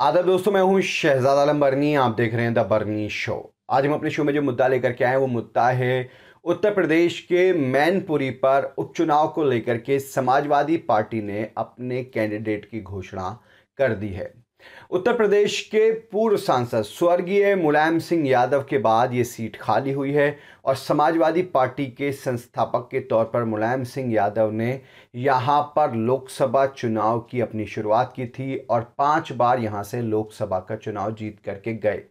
आदर दोस्तों मैं हूं शहजाद आलम बर्नी आप देख रहे हैं द बर्नी शो आज हम अपने शो में जो मुद्दा लेकर के आए हैं वो मुद्दा है उत्तर प्रदेश के मैनपुरी पर उपचुनाव को लेकर के समाजवादी पार्टी ने अपने कैंडिडेट की घोषणा कर दी है उत्तर प्रदेश के पूर्व सांसद स्वर्गीय मुलायम सिंह यादव के बाद ये सीट खाली हुई है और समाजवादी पार्टी के संस्थापक के तौर पर मुलायम सिंह यादव ने यहाँ पर लोकसभा चुनाव की अपनी शुरुआत की थी और पांच बार यहाँ से लोकसभा का चुनाव जीत करके गए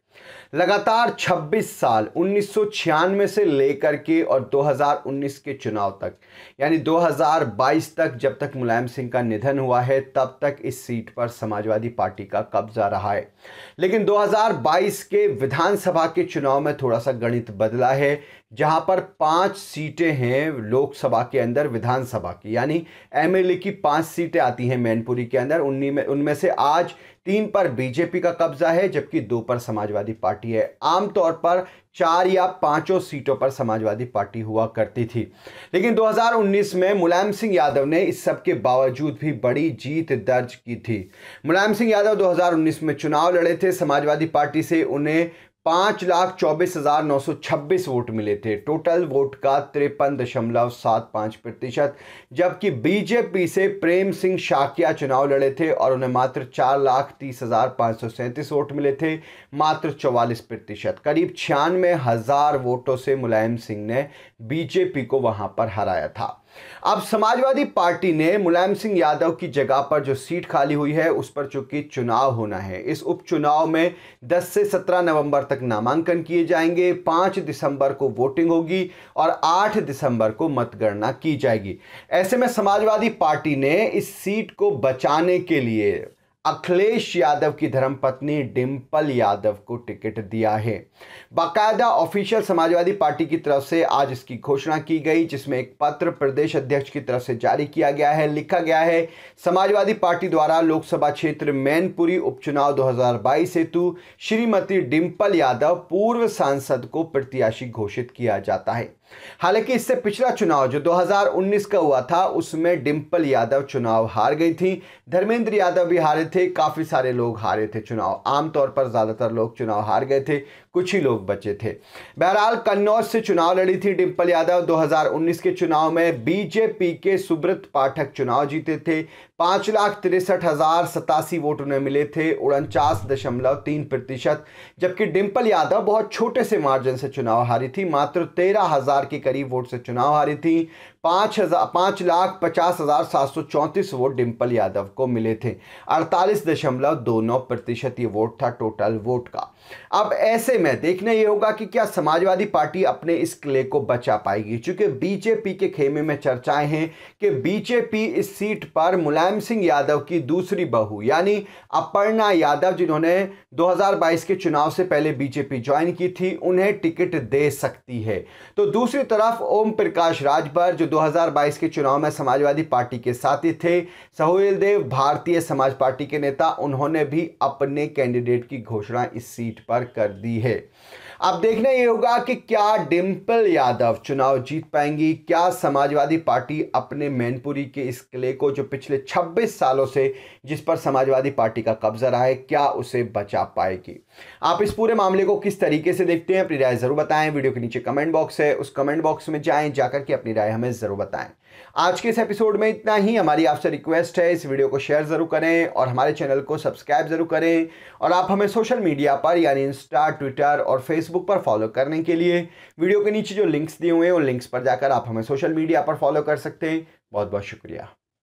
लगातार 26 साल उन्नीस से लेकर के और 2019 के चुनाव तक यानी 2022 तक जब तक मुलायम सिंह का निधन हुआ है तब तक इस सीट पर समाजवादी पार्टी का कब्जा रहा है लेकिन 2022 के विधानसभा के चुनाव में थोड़ा सा गणित बदला है जहां पर पांच सीटें हैं लोकसभा के अंदर विधानसभा की यानी एमएलए की पांच सीटें आती हैं मैनपुरी के अंदर उन्नी में उनमें से आज तीन पर बीजेपी का कब्जा है जबकि दो पर समाजवादी पार्टी है आमतौर पर चार या पांचों सीटों पर समाजवादी पार्टी हुआ करती थी लेकिन 2019 में मुलायम सिंह यादव ने इस सब के बावजूद भी बड़ी जीत दर्ज की थी मुलायम सिंह यादव 2019 में चुनाव लड़े थे समाजवादी पार्टी से उन्हें पाँच लाख चौबीस हज़ार नौ सौ छब्बीस वोट मिले थे टोटल वोट का तिरपन दशमलव सात पाँच प्रतिशत जबकि बीजेपी से प्रेम सिंह शाकिया चुनाव लड़े थे और उन्हें मात्र चार लाख तीस हज़ार पाँच सौ सैंतीस वोट मिले थे मात्र चौवालीस प्रतिशत करीब छियानवे हज़ार वोटों से मुलायम सिंह ने बीजेपी को वहाँ पर हराया था अब समाजवादी पार्टी ने मुलायम सिंह यादव की जगह पर जो सीट खाली हुई है उस पर चूंकि चुनाव होना है इस उपचुनाव में 10 से 17 नवंबर तक नामांकन किए जाएंगे 5 दिसंबर को वोटिंग होगी और 8 दिसंबर को मतगणना की जाएगी ऐसे में समाजवादी पार्टी ने इस सीट को बचाने के लिए अखिलेश यादव की धर्मपत्नी डिंपल यादव को टिकट दिया है बाकायदा ऑफिशियल समाजवादी पार्टी की तरफ से आज इसकी घोषणा की गई जिसमें एक पत्र प्रदेश अध्यक्ष की तरफ से जारी किया गया है लिखा गया है समाजवादी पार्टी द्वारा लोकसभा क्षेत्र मैनपुरी उपचुनाव 2022 हेतु श्रीमती डिंपल यादव पूर्व सांसद को प्रत्याशी घोषित किया जाता है हालांकि इससे पिछला चुनाव जो 2019 का हुआ था उसमें डिंपल यादव चुनाव हार गई थी धर्मेंद्र यादव भी हारे थे थे काफ़ी सारे लोग हारे थे चुनाव आमतौर पर ज़्यादातर लोग चुनाव हार गए थे कुछ ही लोग बचे थे बहरहाल कन्नौज से चुनाव लड़ी थी डिम्पल यादव 2019 के चुनाव में बीजेपी के सुब्रत पाठक चुनाव जीते थे पाँच लाख तिरसठ हज़ार सतासी वोट उन्हें मिले थे उनचास दशमलव तीन प्रतिशत जबकि डिम्पल यादव बहुत छोटे से मार्जिन से चुनाव हारी थी मात्र तेरह हज़ार के करीब वोट से चुनाव हारी थी पाँच हज़ार पाँच लाख पचास हज़ार सात सौ चौंतीस वोट डिम्पल यादव को मिले थे अड़ता सैतालीस दशमलव दो नौ प्रतिशत ये वोट था टोटल वोट का अब ऐसे में देखना ये होगा कि क्या समाजवादी पार्टी अपने इस किले को बचा पाएगी चूंकि बीजेपी के खेमे में चर्चाएं हैं कि बीजेपी इस सीट पर मुलायम सिंह यादव की दूसरी बहू यानी अपर्णा यादव जिन्होंने 2022 के चुनाव से पहले बीजेपी ज्वाइन की थी उन्हें टिकट दे सकती है तो दूसरी तरफ ओम प्रकाश राजभर जो दो के चुनाव में समाजवादी पार्टी के साथी थे सहुल देव भारतीय समाज पार्टी पार्टी के नेता उन्होंने भी अपने कैंडिडेट की घोषणा इस सीट पर कर दी है अब देखना ये होगा कि क्या डिम्पल यादव चुनाव जीत पाएंगी क्या समाजवादी पार्टी अपने मैनपुरी के इस किले को जो पिछले 26 सालों से जिस पर समाजवादी पार्टी का कब्जा रहा है क्या उसे बचा पाएगी आप इस पूरे मामले को किस तरीके से देखते हैं अपनी राय ज़रूर बताएं वीडियो के नीचे कमेंट बॉक्स है उस कमेंट बॉक्स में जाएं जाकर के अपनी राय हमें ज़रूर बताएं आज के इस एपिसोड में इतना ही हमारी आपसे रिक्वेस्ट है इस वीडियो को शेयर ज़रूर करें और हमारे चैनल को सब्सक्राइब ज़रूर करें और आप हमें सोशल मीडिया पर यानी इंस्टा ट्विटर और फेसबुक पर फॉलो करने के लिए वीडियो के नीचे जो लिंक्स दिए हुए हैं उन लिंक्स पर जाकर आप हमें सोशल मीडिया पर फॉलो कर सकते हैं बहुत बहुत शुक्रिया